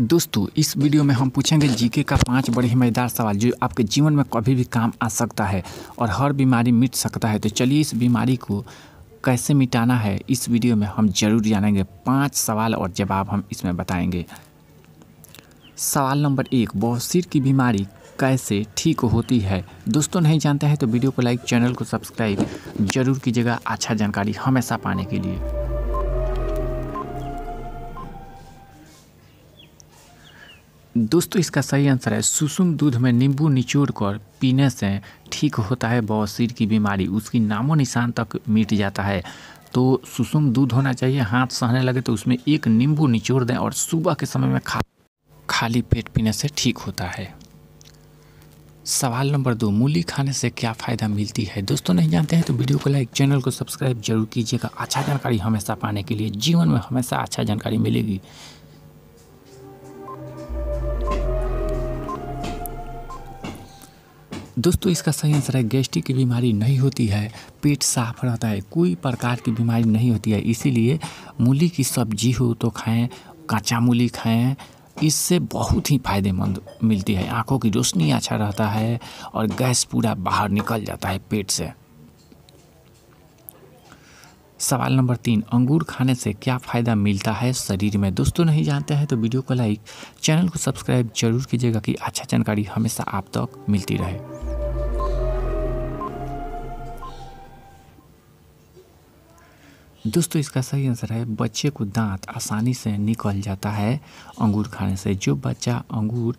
दोस्तों इस वीडियो में हम पूछेंगे जीके का पांच बड़े ही मजेदार सवाल जो आपके जीवन में कभी भी काम आ सकता है और हर बीमारी मिट सकता है तो चलिए इस बीमारी को कैसे मिटाना है इस वीडियो में हम जरूर जानेंगे पांच सवाल और जवाब हम इसमें बताएंगे सवाल नंबर एक बौसिर की बीमारी कैसे ठीक होती है दोस्तों नहीं जानते हैं तो वीडियो को लाइक चैनल को सब्सक्राइब जरूर कीजिएगा अच्छा जानकारी हमेशा पाने के लिए दोस्तों इसका सही आंसर है सुसुम दूध में नींबू निचोड़ कर पीने से ठीक होता है बवासीर की बीमारी उसकी नामो निशान तक मिट जाता है तो सुसुम दूध होना चाहिए हाथ सहने लगे तो उसमें एक नींबू निचोड़ दें और सुबह के समय में खा खाली पेट पीने से ठीक होता है सवाल नंबर दो मूली खाने से क्या फ़ायदा मिलती है दोस्तों नहीं जानते हैं तो वीडियो को लाइक चैनल को सब्सक्राइब जरूर कीजिएगा अच्छा जानकारी हमेशा पाने के लिए जीवन में हमेशा अच्छा जानकारी मिलेगी दोस्तों इसका सही आंसर है गैस्ट्रिक की बीमारी नहीं होती है पेट साफ रहता है कोई प्रकार की बीमारी नहीं होती है इसीलिए मूली की सब्जी हो तो खाएं कांचा मूली खाएं इससे बहुत ही फायदेमंद मिलती है आंखों की रोशनी अच्छा रहता है और गैस पूरा बाहर निकल जाता है पेट से सवाल नंबर तीन अंगूर खाने से क्या फ़ायदा मिलता है शरीर में दोस्तों नहीं जानते हैं तो वीडियो को लाइक चैनल को सब्सक्राइब जरूर कीजिएगा कि अच्छा जानकारी हमेशा आप तक मिलती रहे दोस्तों इसका सही आंसर है बच्चे को दांत आसानी से निकल जाता है अंगूर खाने से जो बच्चा अंगूर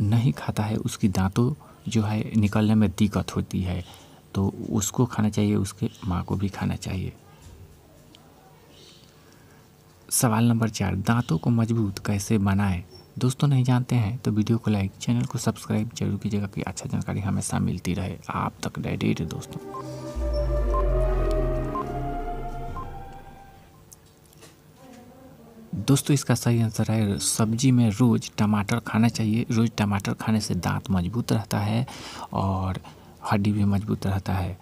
नहीं खाता है उसकी दांतों जो है निकलने में दिक्कत होती है तो उसको खाना चाहिए उसके माँ को भी खाना चाहिए सवाल नंबर चार दांतों को मजबूत कैसे बनाएं दोस्तों नहीं जानते हैं तो वीडियो को लाइक चैनल को सब्सक्राइब जरूर कीजिएगा कि अच्छा जानकारी हमेशा मिलती रहे आप तक डेडेड दोस्तों दोस्तों इसका सही आंसर है सब्जी में रोज़ टमाटर खाना चाहिए रोज़ टमाटर खाने से दांत मजबूत रहता है और हड्डी भी मजबूत रहता है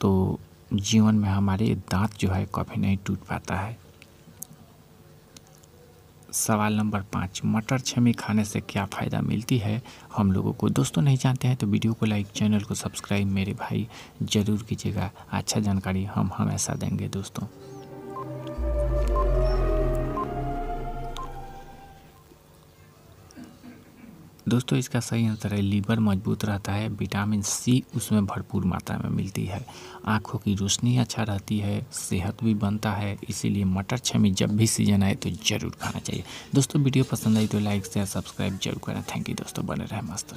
तो जीवन में हमारे दांत जो है कभी नहीं टूट पाता है सवाल नंबर पाँच मटर छमी खाने से क्या फ़ायदा मिलती है हम लोगों को दोस्तों नहीं जानते हैं तो वीडियो को लाइक चैनल को सब्सक्राइब मेरे भाई ज़रूर कीजिएगा अच्छा जानकारी हम हमेशा देंगे दोस्तों दोस्तों इसका सही आंसर है लीवर मजबूत रहता है विटामिन सी उसमें भरपूर मात्रा में मिलती है आँखों की रोशनी अच्छा रहती है सेहत भी बनता है इसीलिए मटर छमी जब भी सीजन आए तो ज़रूर खाना चाहिए दोस्तों वीडियो पसंद आई तो लाइक शेयर सब्सक्राइब जरूर करें थैंक यू दोस्तों बने रहे मस्त